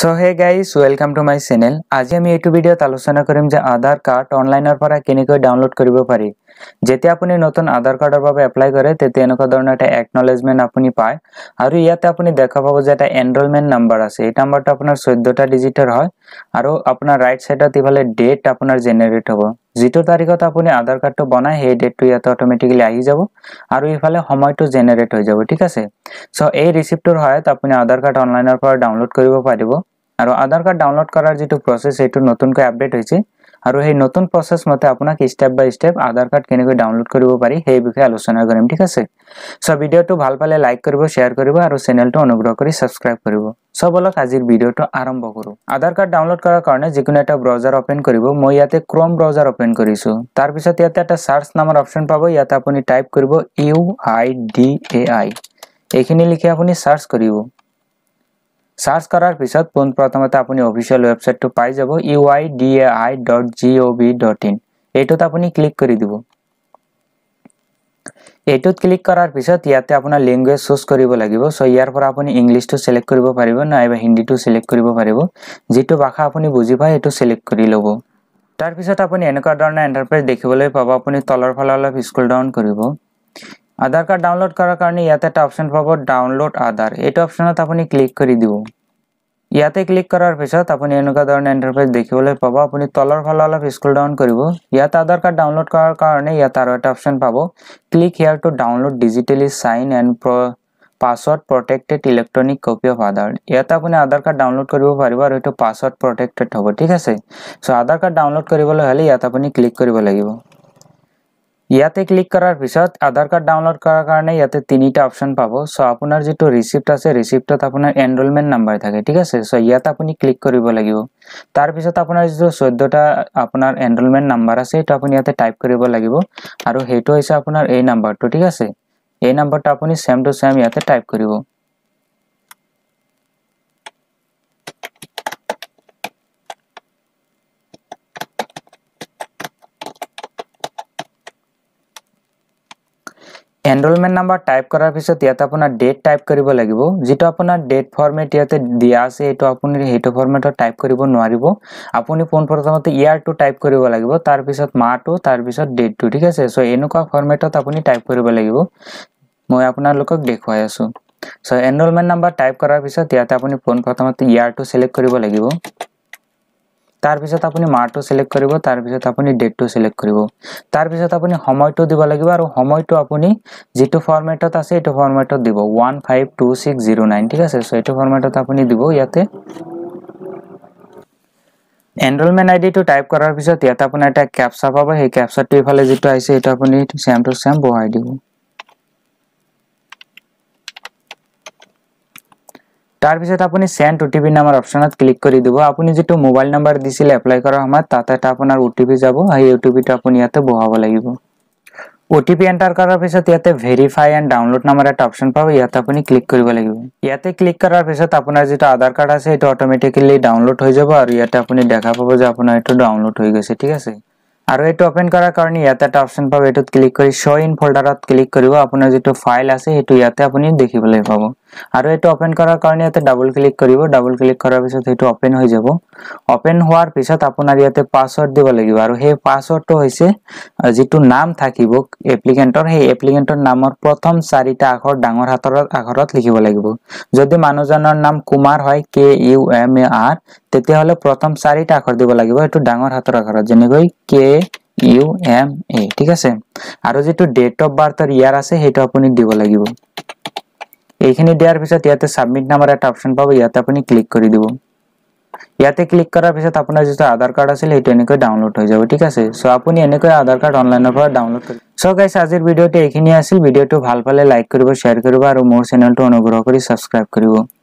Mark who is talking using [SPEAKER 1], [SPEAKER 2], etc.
[SPEAKER 1] so hey guys welcome to my channel আজি আমি এইটো ভিডিঅ'ত আলোচনা কৰিম যে আধাৰ কাৰ্ড অনলাইনৰ পৰা কেনেকৈ ডাউনলোড কৰিব পাৰি যেতিয়া আপুনি নতুন আধাৰ কাৰ্ডৰ বাবে এপ্লাই কৰে তেতিয়া এনেকুৱা ধৰণৰ এটা একনলেজমেণ্ট আপুনি পায় আৰু ইয়াতে আপুনি দেখা পাব যে এটা এনৰলমেণ্ট নাম্বাৰ আছে এই নাম্বাৰটো আপোনাৰ চৈধ্যটা ডিজিটৰ হয় আৰু আপোনাৰ ৰাইট চাইডত ইফালে ডেট আপোনাৰ জেনেৰেট হ'ব যিটো তাৰিখত আপুনি আধাৰ কাৰ্ডটো বনায় সেই ডেটটো ইয়াতে অট'মেটিকেলি আহি যাব আৰু ইফালে সময়টো জেনেৰেট হৈ যাব ঠিক আছে চ' এই ৰিচিপ্টটোৰ সহায়ত আপুনি আধাৰ কাৰ্ড অনলাইনৰ পৰা ডাউনলোড কৰিব পাৰিব আৰু আধাৰ কাৰ্ড ডাউনলোড কৰাৰ যিটো প্ৰচেছ সেইটো নতুনকৈ আপডেট হৈছে আৰু সেই নতুন প্ৰচেছ মতে আপোনাক step by step Aadhaar card কেনেকৈ ডাউনলোড কৰিব পাৰি সেই বিষয়ে আলোচনা কৰিম ঠিক আছে চ' ভিডিঅ'টো ভাল পালে লাইক কৰিব শ্বেয়াৰ কৰিব আৰু চেনেলটো অনুগ্ৰহ কৰি ছাবস্ক্ৰাইব কৰিব চ' বলক আজিৰ ভিডিঅ'টো আৰম্ভ কৰোঁ আধাৰ কাৰ্ড ডাউনলোড কৰাৰ কাৰণে যিকোনো এটা ব্ৰাউজাৰ অ'পেন কৰিব মই ইয়াতে ক্ৰম ব্ৰাউজাৰ অ'পেন কৰিছোঁ তাৰপিছত ইয়াতে এটা চাৰ্চ নামৰ অপশ্যন পাব ইয়াতে আপুনি টাইপ কৰিব U I D A I এইখিনি লিখি আপুনি চাৰ্চ কৰিব সার্চ করার পিছত পোনপ্রথমতে আপনি অফিসিয়াল ওয়েবসাইটটো পাই যাব uidai.gov.in এটোত আপনি ক্লিক করে দিব এটোত ক্লিক করার পিছত ইয়াতে আপনা ল্যাঙ্গুয়েজ চুজ করিব লাগিব সো ইয়ার পর আপনি ইংলিশ টু সিলেক্ট করিব পারিব নাইবা হিন্দি টু সিলেক্ট করিব পারিব যেটো ভাষা আপনি বুঝি পায় এটো সিলেক্ট করি লব তার পিছত আপনি এনেকুৱা ধৰণৰ এন্টাৰপ্ৰাইজ দেখিবলৈ পাব আপনি তলৰ ফালে অলপ স্ক্রল ডাউন করিব আধার কার্ড ডাউনলোড করার কারণে ইয়াতে একটা অপশন পাব ডাউনলোড আধার এই অপশনত আপনি ক্লিক করে দিব ইয়াতে ক্লিক কৰাৰ পিছত আপুনি এনেকুৱা ধৰণৰ ইন্টাৰফেস দেখিবলৈ পাব আপুনি তলৰ ফালে অলপ স্ক্ৰল ডাউন কৰিব ইয়াত আধাৰ কাৰ্ড ডাউনলোড কৰাৰ কাৰণে ইয়াত আৰু এটা অপশ্যন পাব click here to download sign and প্ৰ password protected electronic copy of Aadhaar ইয়াত আপুনি আধাৰ কাৰ্ড ডাউনলোড কৰিব পাৰিব আৰু এটা পাছৱৰ্ড প্ৰটেক্টেড হব ঠিক আছে চ' আধাৰ কাৰ্ড ডাউনলোড কৰিবলৈ হলে ইয়াত আপুনি ক্লিক কৰিব লাগিব ইয়াতে ক্লিক কৰাৰ পিছত আধাৰ কাৰ্ড ডাউনলোড কৰাৰ কাৰণে ইয়াতে তিনিটা অপশন পাব চ' আপোনাৰ যিটো ৰিচিপ্ট আছে ৰিচিপ্টত আপোনাৰ এনৰোলমেণ্ট নাম্বাৰ থাকে ঠিক আছে চ' ইয়াত আপুনি ক্লিক কৰিব লাগিব তাৰ পিছত আপনাৰ যে 14 টা আপনাৰ এনৰোলমেন্ট আছে সেইটো আপুনি ইয়াতে টাইপ কৰিব লাগিব আৰু সেইটো হৈছে আপোনাৰ এই নাম্বাৰটো ঠিক আছে এই নাম্বাৰটো আপুনি সেম টু সেম ইয়াতে টাইপ কৰিব এনরোলমেন্ট নাম্বার টাইপ করার পিছত ইয়াতে আপনার ডেট টাইপ করিব লাগিব যেটা আপনার ডেট ফর্মেট ইয়াতে দিয়া আছে এটো আপনি হেটো ফর্মেট টাইপ করিব নোৱাৰিব আপনি পোন প্রথমতে ইয়ার টু টাইপ করিব লাগিব তার পিছত মা টু তার পিছত ডেট টু ঠিক আছে সো এনুকা ফর্মেটত আপনি টাইপ করিব লাগিব মই আপনার লোকক দেখুৱাই আছো সো এনরোলমেন্ট নাম্বার টাইপ করার পিছত ইয়াতে আপনি পোন প্রথমতে ইয়ার টু সিলেক্ট করিব লাগিব তার পিছত আপনি মার্টো সিলেক্ট করব তার পিছত আপনি ডেটটো সিলেক্ট করব তার পিছত আপনি সময়টো দিব লাগিব আর সময়টো আপনি যেটো ফরম্যাটত আছে এটো ফরম্যাটত দিব 152609 ঠিক আছে সো এটো ফরম্যাটত আপনি দিব ইয়াতে এনরোলমেন্ট আইডিটো টাইপ করার পিছত ইয়াতে আপনি একটা ক্যাপচা পাবে এই ক্যাপচাটো ইফালে যেটো আইছে এটো আপনি সেমটো সেম বহাই দিব তাৰপিছত আপুনি সেন্ড অ'টিপি নামৰ অপচনত ক্লিক কৰি দিব আপুনি যিটো মোবাইল নাম্বাৰ দিছিলে এপ্লাই কৰাৰ সময়ত তাতে এটা আপোনাৰ অ'টিপি যাব সেই অ'টিপিটো আপুনি ইয়াতে বহাব লাগিব অ'টিপি এণ্টাৰ কৰাৰ পিছত ইয়াতে ভেৰিফাই এণ্ড ডাউনলোড নামৰ এটা অপশ্যন পাব ইয়াতে আপুনি ক্লিক কৰিব লাগিব ইয়াতে ক্লিক কৰাৰ পিছত আপোনাৰ যিটো আধাৰ কাৰ্ড আছে সেইটো অট'মেটিকেলি ডাউনলোড হৈ যাব আৰু ইয়াতে আপুনি দেখা পাব যে আপোনাৰ এইটো ডাউনলোড হৈ গৈছে ঠিক আছে আৰু এইটো অপেন কৰাৰ কাৰণে ইয়াতে এটা অপশ্যন পাব এইটোত ক্লিক কৰি শ্ব ইন ফল্ডাৰত ক্লিক কৰিব আপোনাৰ যিটো ফাইল আছে সেইটো ইয়াতে আপুনি দেখিবলৈ পাব আৰু এটো ওপেন কৰাৰ কাৰণে ইয়াতে ডাবল ক্লিক কৰিব ডাবল ক্লিক কৰাৰ পিছত এটো ওপেন হৈ যাব ওপেন হোৱাৰ পিছত আপোনাৰ ইয়াতে পাসওয়াৰ্ড দিব লাগিব আৰু হে পাসওয়াৰ্ডটো হৈছে যেটো নাম থাকিব এপ্লিকেন্টৰ হে এপ্লিকেন্টৰ নামৰ প্ৰথম চাৰিটা আখৰ ডাঙৰ হাতৰ আখৰত লিখিব লাগিব যদি মানুহজনৰ নাম কুমাৰ হয় K U M A R তেতিয়াহলে প্ৰথম চাৰিটা আখৰ দিব লাগিব এটো ডাঙৰ হাতৰ আখৰত যেনেকৈ কে ইউ এম এ ঠিক আছে আৰু যেটো ডেট অফ বাৰ্থৰ ইয়াৰ আছে সেইটো আপুনি দিব লাগিব এইখানে দেওয়ার পিছত ইয়াতে সাবমিট নামের একটা অপশন পাবো ইয়াতে আপনি ক্লিক করে দিব ইয়াতে ক্লিক করার পিছত আপনার যেটা আধার কার্ড আছে এইটা এনেকৈ ডাউনলোড হয়ে যাবে ঠিক আছে সো আপনি এনেকৈ আধার কার্ড অনলাইনের পর ডাউনলোড করবেন সো গাইস আজির ভিডিওটি এইখানে আসিল ভিডিওটি ভাল পালে লাইক করব শেয়ার করব আর মোর চ্যানেলটি অনুগ্রহ করে সাবস্ক্রাইব করবেন